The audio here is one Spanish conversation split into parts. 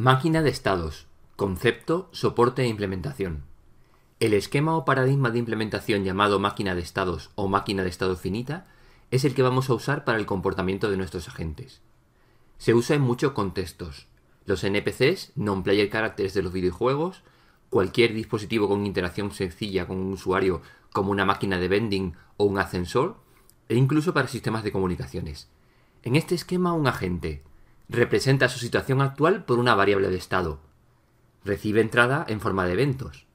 Máquina de estados. Concepto, soporte e implementación. El esquema o paradigma de implementación llamado máquina de estados o máquina de estado finita es el que vamos a usar para el comportamiento de nuestros agentes. Se usa en muchos contextos. Los NPCs, non-player caracteres de los videojuegos, cualquier dispositivo con interacción sencilla con un usuario como una máquina de vending o un ascensor, e incluso para sistemas de comunicaciones. En este esquema un agente, representa su situación actual por una variable de estado. Recibe entrada en forma de eventos.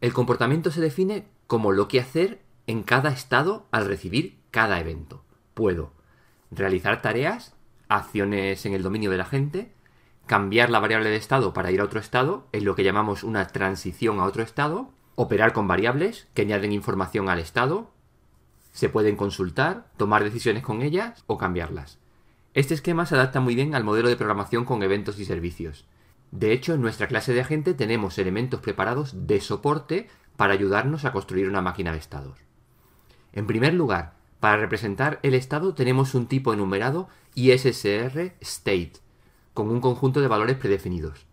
El comportamiento se define como lo que hacer en cada estado al recibir cada evento. Puedo realizar tareas, acciones en el dominio de la gente, cambiar la variable de estado para ir a otro estado, en lo que llamamos una transición a otro estado, operar con variables que añaden información al estado, se pueden consultar, tomar decisiones con ellas o cambiarlas. Este esquema se adapta muy bien al modelo de programación con eventos y servicios. De hecho, en nuestra clase de agente tenemos elementos preparados de soporte para ayudarnos a construir una máquina de estados. En primer lugar, para representar el estado tenemos un tipo enumerado ISSR state, con un conjunto de valores predefinidos.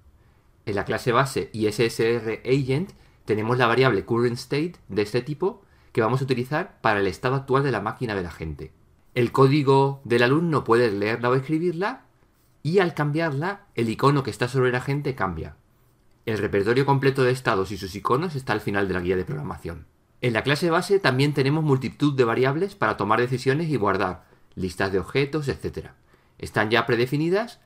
En la clase base ISSR agent tenemos la variable CurrentState state de este tipo que vamos a utilizar para el estado actual de la máquina del agente el código del alumno puede leerla o escribirla y al cambiarla el icono que está sobre el agente cambia. El repertorio completo de estados y sus iconos está al final de la guía de programación. En la clase base también tenemos multitud de variables para tomar decisiones y guardar, listas de objetos, etc. Están ya predefinidas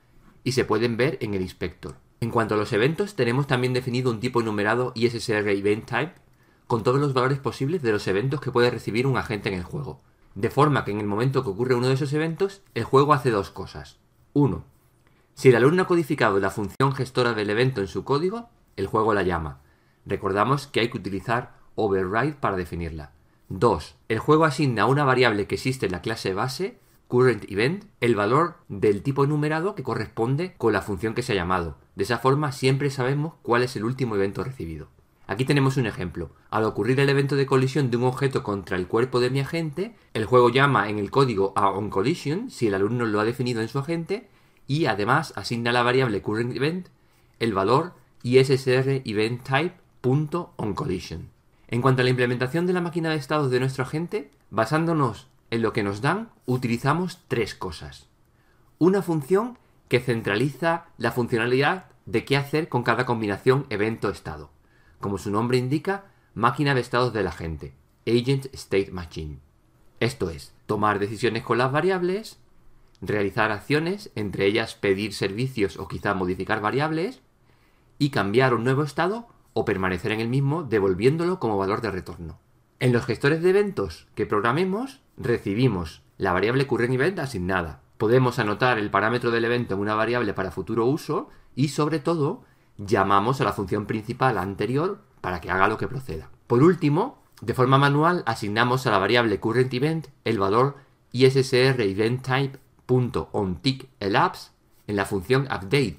y se pueden ver en el inspector. En cuanto a los eventos, tenemos también definido un tipo enumerado ISSR Event Type con todos los valores posibles de los eventos que puede recibir un agente en el juego. De forma que en el momento que ocurre uno de esos eventos, el juego hace dos cosas. 1. Si el alumno ha codificado la función gestora del evento en su código, el juego la llama. Recordamos que hay que utilizar override para definirla. 2. El juego asigna a una variable que existe en la clase base, currentEvent, el valor del tipo enumerado que corresponde con la función que se ha llamado. De esa forma siempre sabemos cuál es el último evento recibido. Aquí tenemos un ejemplo. Al ocurrir el evento de colisión de un objeto contra el cuerpo de mi agente, el juego llama en el código a onCollision si el alumno lo ha definido en su agente y además asigna la variable currentEvent el valor issrEventType.onCollision. En cuanto a la implementación de la máquina de estados de nuestro agente, basándonos en lo que nos dan, utilizamos tres cosas. Una función que centraliza la funcionalidad de qué hacer con cada combinación evento-estado como su nombre indica, máquina de estados de la gente, Agent State Machine. Esto es, tomar decisiones con las variables, realizar acciones, entre ellas pedir servicios o quizá modificar variables, y cambiar un nuevo estado o permanecer en el mismo devolviéndolo como valor de retorno. En los gestores de eventos que programemos, recibimos la variable current event asignada. Podemos anotar el parámetro del evento en una variable para futuro uso y sobre todo llamamos a la función principal anterior para que haga lo que proceda. Por último, de forma manual asignamos a la variable currentEvent el valor ISSR en la función update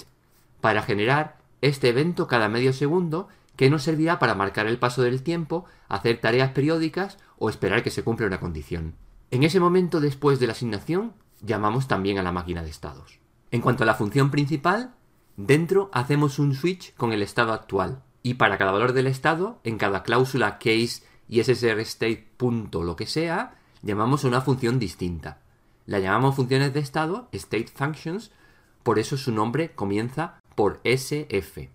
para generar este evento cada medio segundo que nos servirá para marcar el paso del tiempo, hacer tareas periódicas o esperar que se cumpla una condición. En ese momento después de la asignación, llamamos también a la máquina de estados. En cuanto a la función principal, Dentro hacemos un switch con el estado actual y para cada valor del estado, en cada cláusula case y punto lo que sea, llamamos una función distinta. La llamamos funciones de estado, state functions, por eso su nombre comienza por SF.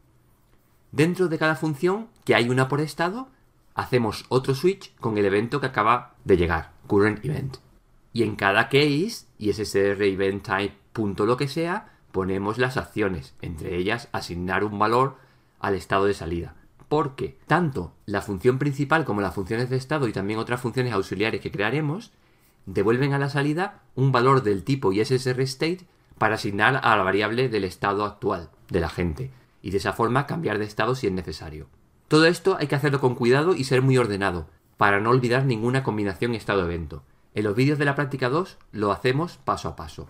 Dentro de cada función, que hay una por estado, hacemos otro switch con el evento que acaba de llegar, current event. Y en cada case y ssr event type lo que sea, ponemos las acciones, entre ellas asignar un valor al estado de salida. Porque tanto la función principal como las funciones de estado y también otras funciones auxiliares que crearemos devuelven a la salida un valor del tipo ISSRState para asignar a la variable del estado actual de la gente y de esa forma cambiar de estado si es necesario. Todo esto hay que hacerlo con cuidado y ser muy ordenado para no olvidar ninguna combinación estado-evento. En los vídeos de la práctica 2 lo hacemos paso a paso.